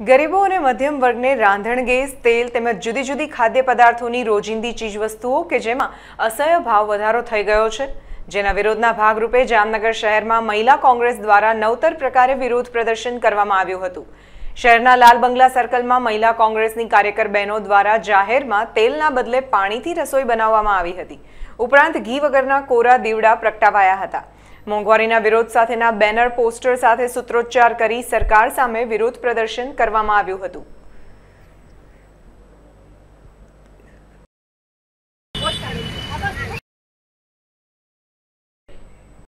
ગરીબો અને મધ્યમ વર્ગને રાંધણ ગેસ તેલ તેમજ જુદી જુદી ખાદ્ય પદાર્થોની રોજિંદી ચીજવસ્તુઓ કે જેમાં અસહ્ય ભાવ વધારો થઈ ગયો છે જેના વિરોધના ભાગરૂપે જામનગર શહેરમાં મહિલા કોંગ્રેસ દ્વારા નવતર પ્રકારે વિરોધ પ્રદર્શન કરવામાં આવ્યું હતું શહેરના લાલ બંગલા સર્કલમાં મહિલા કોંગ્રેસની કાર્યકર બહેનો દ્વારા જાહેરમાં તેલના બદલે પાણીથી રસોઈ બનાવવામાં આવી હતી ઉપરાંત ઘી વગરના કોરા દીવડા પ્રગટાવાયા હતા મોંઘવારીના વિરોધ સાથેના બેનર પોસ્ટર સાથે સૂત્રોચ્ચાર કરી સરકાર સામે વિરોધ પ્રદર્શન કરવામાં આવ્યું હતું